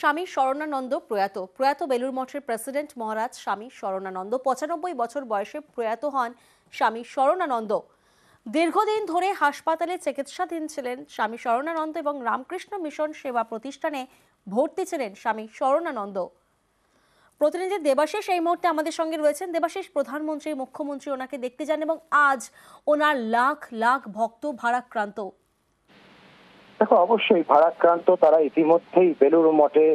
স্বামী শরণানন্দ প্রয়াত প্রয়াত বেলুর মঠের প্রেসিডেন্ট মহারাজ স্বামী শরণানন্দ পঁচানব্বই বছর বয়সে প্রয়াত হন স্বামী শরণানন্দ দীর্ঘদিন ধরে হাসপাতালে চিকিৎসাধীন ছিলেন স্বামী শরণানন্দ এবং রামকৃষ্ণ মিশন সেবা প্রতিষ্ঠানে ভর্তি ছিলেন স্বামী শরণানন্দ প্রতিনিধি দেবাশিস এই মুহূর্তে আমাদের সঙ্গে রয়েছেন দেবাশিস প্রধানমন্ত্রী মুখ্যমন্ত্রী ওনাকে দেখতে যান এবং আজ ওনার লাখ লাখ ভক্ত ভারাক্রান্ত দেখো অবশ্যই ভারাক্রান্ত তারা ইতিমধ্যেই বেলুর মঠে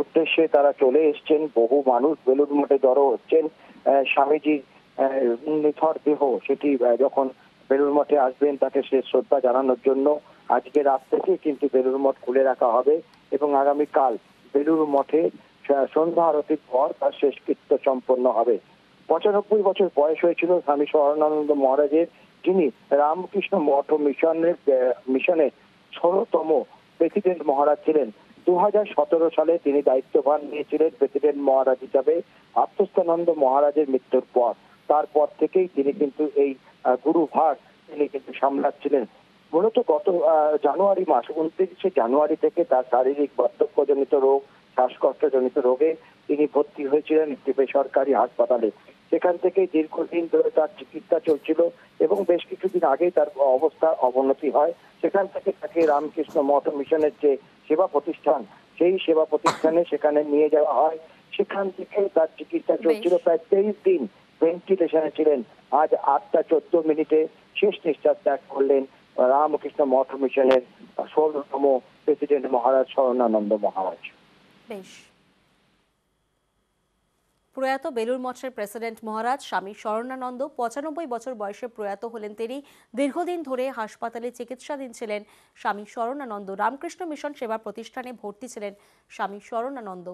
উদ্দেশ্যে তারা চলে এসছেন বহু মানুষ বেলুর মঠে জড়ো হচ্ছেন স্বামীজির নিথর দেহ সেটি যখন বেলুর মঠে আসবেন তাকে শেষ শ্রদ্ধা জানানোর জন্য আজকে রাত থেকে কিন্তু বেলুর মঠ খুলে রাখা হবে এবং আগামীকাল বেলুর মঠে সন্ধ্যা আরতির পর তার শেষকৃত্য সম্পন্ন হবে পঁচানব্বই বছর বয়স হয়েছিল স্বামী স্মরণানন্দ মহারাজের যিনি রামকৃষ্ণ মঠ মিশনের মিশনে ষোলতম প্রেসিডেন্ট মহারাজ ছিলেন দু সালে তিনি দায়িত্বভার নিয়েছিলেন প্রেসিডেন্ট মহারাজ হিসাবে আত্মস্থানন্দ মহারাজের মৃত্যুর পর তারপর থেকেই তিনি কিন্তু এই ভার তিনি কিন্তু সামলাচ্ছিলেন মূলত গত জানুয়ারি মাস উনত্রিশে জানুয়ারি থেকে তার শারীরিক বার্ধক্যজনিত রোগ শ্বাসকষ্টজনিত রোগে তিনি ভর্তি হয়েছিলেন একটি বেসরকারি হাসপাতালে সেখান থেকে দীর্ঘদিন ধরে তার চিকিৎসা চলছিল এবং বেশ কিছুদিন আগেই তার অবস্থার অবনতি হয় সেখান থেকে তাকে রামকৃষ্ণ মঠ মিশনের যে সেবা প্রতিষ্ঠান সেই সেবা প্রতিষ্ঠানে সেখানে নিয়ে যাওয়া হয় সেখান থেকে তার চিকিৎসা চলছিল প্রায় তেইশ দিন ভেন্টিলেশনে ছিলেন আজ আটটা চোদ্দ মিনিটে শেষ নিঃশ্বাস ত্যাগ করলেন রামকৃষ্ণ মঠ মিশনের ষোলতম প্রেসিডেন্ট মহারাজ স্বর্ণানন্দ মহারাজ বেশ প্রয়াত বেলুর মঠের প্রেসিডেন্ট মহারাজ স্বামী শরণানন্দ পঁচানব্বই বছর বয়সে প্রয়াত হলেন তিনি দীর্ঘদিন ধরে হাসপাতালে চিকিৎসাধীন ছিলেন স্বামী শরণানন্দ রামকৃষ্ণ মিশন সেবা প্রতিষ্ঠানে ভর্তি ছিলেন স্বামী শরণানন্দ